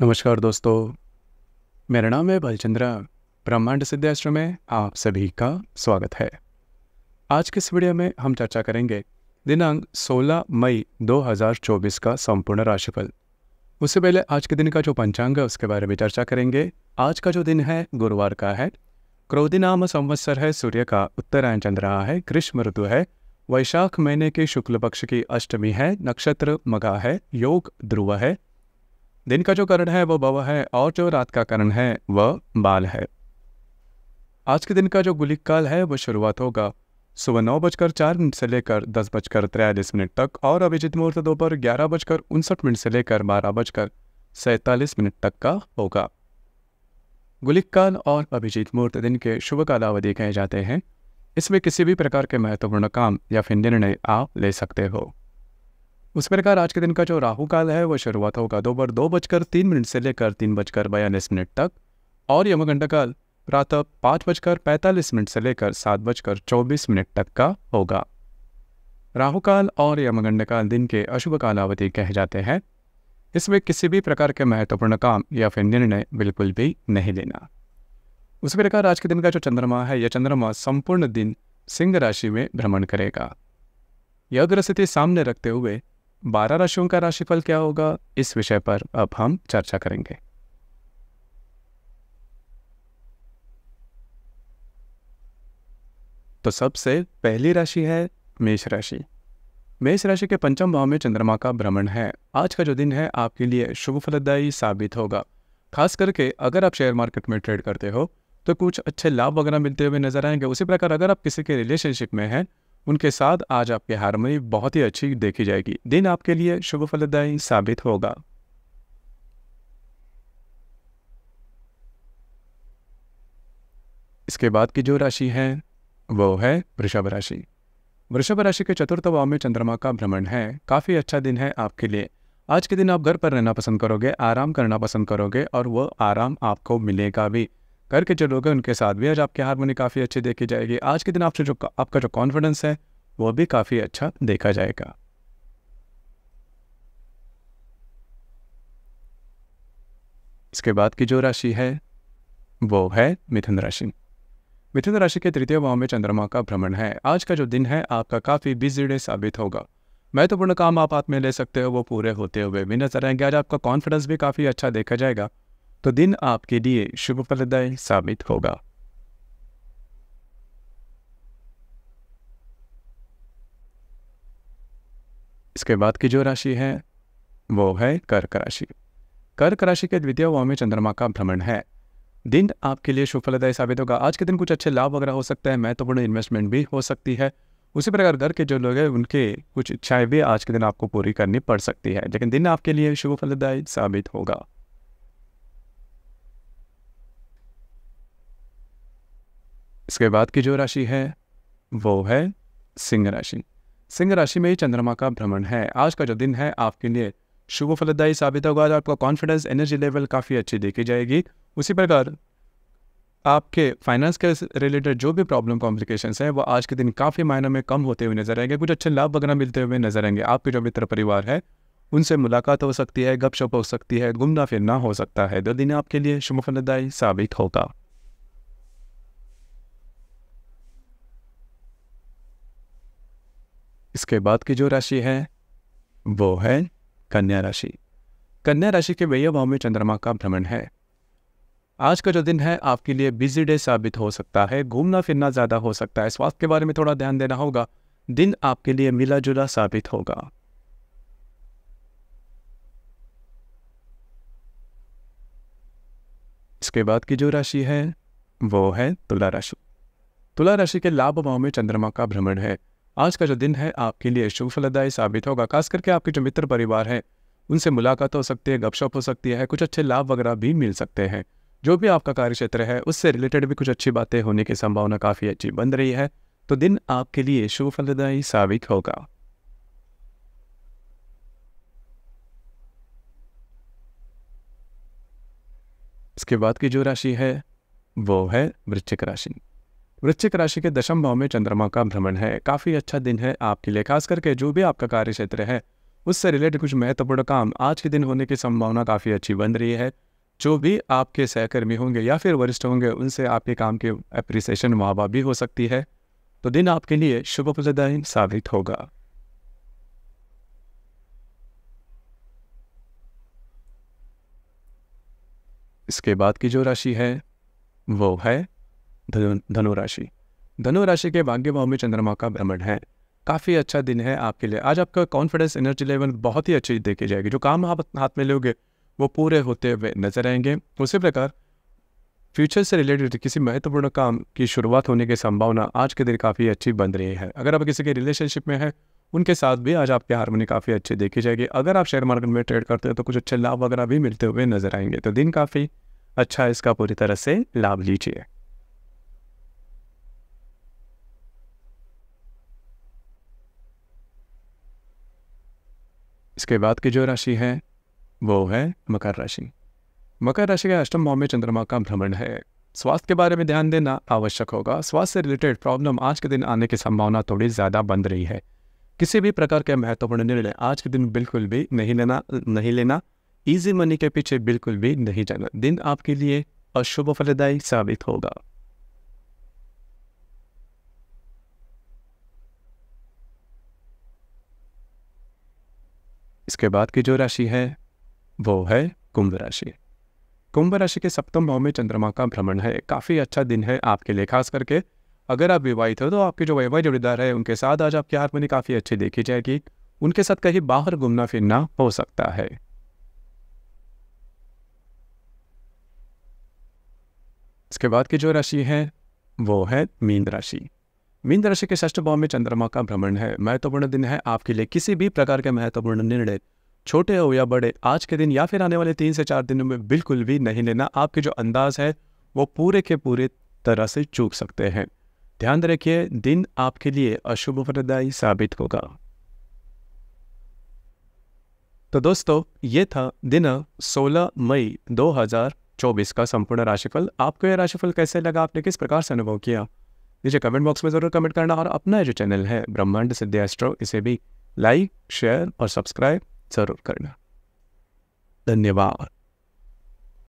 नमस्कार दोस्तों मेरा नाम है भालचंद्रा ब्रह्मांड सिद्धाश्रम में आप सभी का स्वागत है आज के इस वीडियो में हम चर्चा करेंगे दिनांक 16 मई 2024 का संपूर्ण राशिफल उससे पहले आज के दिन का जो पंचांग है उसके बारे में चर्चा करेंगे आज का जो दिन है गुरुवार का है क्रोधी नाम संवत्सर है सूर्य का उत्तरायण चंद्र रहा है ग्रीष्म ऋतु है वैशाख महीने के शुक्ल पक्ष की अष्टमी है नक्षत्र मगा है योग ध्रुव है दिन का जो करण है वह बव है और जो रात का करण है वह बाल है आज के दिन का जो गुलिक काल है वह शुरुआत होगा सुबह नौ बजकर चार मिनट से लेकर दस बजकर तिरयालीस मिनट तक और अभिजित मुहूर्त दोपहर ग्यारह बजकर उनसठ मिनट से लेकर बारह बजकर सैतालीस मिनट तक का होगा गुलिक काल और अभिजीत मुहूर्त दिन के शुभ कालावधि कहे जाते हैं इसमें किसी भी प्रकार के महत्वपूर्ण काम या फिर निर्णय आप ले सकते हो उस प्रकार आज के दिन का जो राहु काल है वह शुरुआत होगा दोपहर दो, दो बजकर तीन मिनट से लेकर तीन बजकर बयालीस मिनट तक और यमघंटा काल प्रातः पाँच बजकर पैंतालीस मिनट से लेकर सात बजकर चौबीस मिनट तक का होगा राहु काल और यमगंड काल दिन के अशुभ कालावधि कहे जाते हैं इसमें किसी भी प्रकार के महत्वपूर्ण काम या फिर निर्णय बिल्कुल भी नहीं लेना उसी प्रकार आज के दिन का जो चंद्रमा है यह चंद्रमा संपूर्ण दिन सिंह राशि में भ्रमण करेगा यह अग्रस्थिति सामने रखते हुए बारह राशियों का राशिफल क्या होगा इस विषय पर अब हम चर्चा करेंगे तो सबसे पहली राशि है मेष राशि मेष राशि के पंचम भाव में चंद्रमा का भ्रमण है आज का जो दिन है आपके लिए शुभ फलदायी साबित होगा खास करके अगर आप शेयर मार्केट में ट्रेड करते हो तो कुछ अच्छे लाभ वगैरह मिलते हुए नजर आएंगे उसी प्रकार अगर आप किसी के रिलेशनशिप में हैं उनके साथ आज आपकी हारमोनी बहुत ही अच्छी देखी जाएगी दिन आपके लिए शुभ फलदायी साबित होगा इसके बाद की जो राशि है वो है वृषभ राशि वृषभ राशि के चतुर्थ भाव में चंद्रमा का भ्रमण है काफ़ी अच्छा दिन है आपके लिए आज के दिन आप घर पर रहना पसंद करोगे आराम करना पसंद करोगे और वह आराम आपको मिलेगा भी करके चलोगे उनके साथ भी आज आपकी हारमोनी काफ़ी अच्छी देखी जाएगी आज के दिन आपसे जो आपका जो कॉन्फिडेंस है वो भी काफ़ी अच्छा देखा जाएगा इसके बाद की जो राशि है वो है मिथुन राशि मिथुन राशि के तृतीय भाव में चंद्रमा का भ्रमण है आज का जो दिन है आपका काफ़ी बिजी डे साबित होगा महत्वपूर्ण काम आप हाथ में ले सकते हो वो पूरे होते हुए भी नजर आएंगे आज आपका कॉन्फिडेंस भी काफ़ी अच्छा देखा जाएगा तो दिन आपके लिए शुभ फलदायी साबित होगा इसके बाद की जो राशि है वो है कर्क राशि कर्क राशि के द्वितीय भाव में चंद्रमा का भ्रमण है दिन आपके लिए शुभ फलदायी साबित होगा आज के दिन कुछ अच्छे लाभ वगैरह हो सकते हैं महत्वपूर्ण तो इन्वेस्टमेंट भी हो सकती है उसी प्रकार घर के जो लोग हैं उनके कुछ इच्छाएं भी आज के दिन आपको पूरी करनी पड़ सकती है लेकिन दिन आपके लिए शुभ फलदायी साबित होगा इसके बाद की जो राशि है वो है सिंह राशि सिंह राशि में ही चंद्रमा का भ्रमण है आज का जो दिन है आपके लिए शुभ फलदायी साबित होगा आपका कॉन्फिडेंस एनर्जी लेवल काफ़ी अच्छी देखी जाएगी उसी प्रकार आपके फाइनेंस के रिलेटेड जो भी प्रॉब्लम कॉम्प्लिकेशन है वो आज के दिन काफ़ी मायनों में कम होते हुए नजर आएंगे कुछ अच्छे लाभ वगैरह मिलते हुए नजर आएंगे आपके जो मित्र परिवार है उनसे मुलाकात हो सकती है गपशप हो सकती है घूमना फिरना हो सकता है दो दिन आपके लिए शुभ फलदायी साबित होगा इसके बाद की जो राशि है वो है कन्या राशि कन्या राशि के व्यय भाव में चंद्रमा का भ्रमण है आज का जो दिन है आपके लिए बिजी डे साबित हो सकता है घूमना फिरना ज़्यादा हो सकता है स्वास्थ्य के बारे में थोड़ा ध्यान देना होगा दिन आपके लिए मिला जुला साबित होगा इसके बाद की जो राशि है वो है तुला राशि तुला राशि के लाभ भाव में चंद्रमा का भ्रमण है आज का जो दिन है आपके लिए शुभ फलदायी साबित होगा खास करके आपके जो मित्र परिवार है उनसे मुलाकात हो सकती है गपशप हो सकती है कुछ अच्छे लाभ वगैरह भी मिल सकते हैं जो भी आपका कार्य क्षेत्र है उससे रिलेटेड भी कुछ अच्छी बातें होने की संभावना काफ़ी अच्छी बन रही है तो दिन आपके लिए शुभ फलदायी साबित होगा इसके बाद की जो राशि है वो है वृश्चिक राशि वृश्चिक राशि के दशम भाव में चंद्रमा का भ्रमण है काफ़ी अच्छा दिन है आपके लिए खास करके जो भी आपका कार्य क्षेत्र है उससे रिलेटेड कुछ महत्वपूर्ण काम आज के दिन होने की संभावना काफ़ी अच्छी बन रही है जो भी आपके सहकर्मी होंगे या फिर वरिष्ठ होंगे उनसे आपके काम के अप्रिसिएशन वाहवा भी हो सकती है तो दिन आपके लिए शुभ फलदायी साबित होगा इसके बाद की जो राशि है वो है धनु राशि धनु राशि के भाग्य भाव में चंद्रमा का भ्रमण है काफ़ी अच्छा दिन है आपके लिए आज आपका कॉन्फिडेंस एनर्जी लेवल बहुत ही अच्छी देखी जाएगी जो काम आप हाथ में लोगे वो पूरे होते हुए नजर आएंगे उसी प्रकार फ्यूचर से रिलेटेड किसी महत्वपूर्ण काम की शुरुआत होने की संभावना आज के दिन काफ़ी अच्छी बन रही है अगर आप किसी के रिलेशनशिप में है उनके साथ भी आज आपकी हारमोनी काफ़ी अच्छी देखी जाएगी अगर आप शेयर मार्केट में ट्रेड करते हैं तो कुछ अच्छे लाभ वगैरह भी मिलते हुए नजर आएंगे तो दिन काफ़ी अच्छा है इसका पूरी तरह से लाभ लीजिए इसके बाद की जो राशि है वो है मकर राशि मकर राशि के अष्टम भाव में चंद्रमा का भ्रमण है स्वास्थ्य के बारे में ध्यान देना आवश्यक होगा स्वास्थ्य से रिलेटेड प्रॉब्लम आज के दिन आने की संभावना थोड़ी ज़्यादा बन रही है किसी भी प्रकार के महत्वपूर्ण निर्णय आज के दिन बिल्कुल भी नहीं लेना नहीं लेना ईजी मनी के पीछे बिल्कुल भी नहीं जाना दिन आपके लिए अशुभ फलदायी साबित होगा इसके बाद की जो राशि है वो है कुंभ राशि कुंभ राशि के सप्तम भाव में चंद्रमा का भ्रमण है काफ़ी अच्छा दिन है आपके लिए खास करके अगर आप विवाहित हो तो आपके जो वैवाहिक जोड़ीदार है उनके साथ आज आपकी हारमोनी काफ़ी अच्छी देखी जाएगी उनके साथ कहीं बाहर घूमना फिरना हो सकता है इसके बाद की जो राशि है वो है मीन राशि मीन राशि के ष्ठ भाव में चंद्रमा का भ्रमण है महत्वपूर्ण दिन है आपके लिए किसी भी प्रकार के महत्वपूर्ण निर्णय छोटे हो या बड़े आज के दिन या फिर आने वाले तीन से चार दिनों में बिल्कुल भी नहीं लेना आपके जो अंदाज है वो पूरे के पूरे तरह से चूक सकते हैं ध्यान रखिए दिन आपके लिए अशुभ फलदायी साबित होगा तो दोस्तों ये था दिन 16 मई 2024 का संपूर्ण राशिफल आपको यह राशिफल कैसे लगा आपने किस प्रकार से अनुभव किया नीचे कमेंट बॉक्स में ज़रूर कमेंट करना और अपना जो चैनल है ब्रह्मांड सिद्धि एस्ट्रो इसे भी लाइक शेयर और सब्सक्राइब ज़रूर करना धन्यवाद